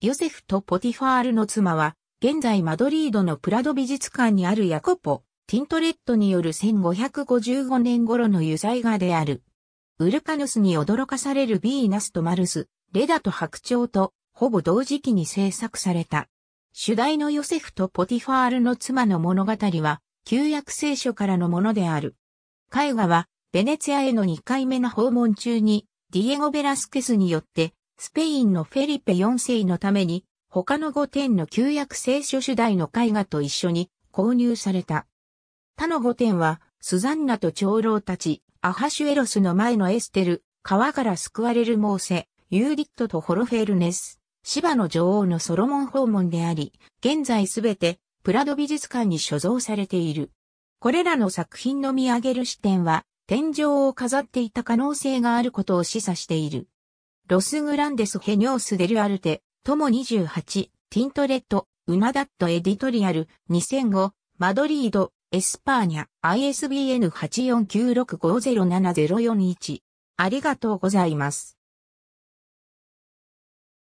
ヨセフとポティファールの妻は、現在マドリードのプラド美術館にあるヤコポ、ティントレットによる1555年頃の油彩画である。ウルカヌスに驚かされるヴィーナスとマルス、レダと白鳥と、ほぼ同時期に制作された。主題のヨセフとポティファールの妻の物語は、旧約聖書からのものである。絵画は、ベネツィアへの2回目の訪問中に、ディエゴ・ベラスケスによって、スペインのフェリペ4世のために、他の5点の旧約聖書主題の絵画と一緒に購入された。他の5点は、スザンナと長老たち、アハシュエロスの前のエステル、川から救われるモーセ、ユーディットとホロフェルネス、芝の女王のソロモン訪問であり、現在すべてプラド美術館に所蔵されている。これらの作品の見上げる視点は、天井を飾っていた可能性があることを示唆している。ロスグランデス・ヘニョース・デル・アルテ、とも28、ティントレット、ウナダット・エディトリアル、2005、マドリード、エスパーニャ、ISBN 8 4 9 6 5 0 7 0 4 1ありがとうございます。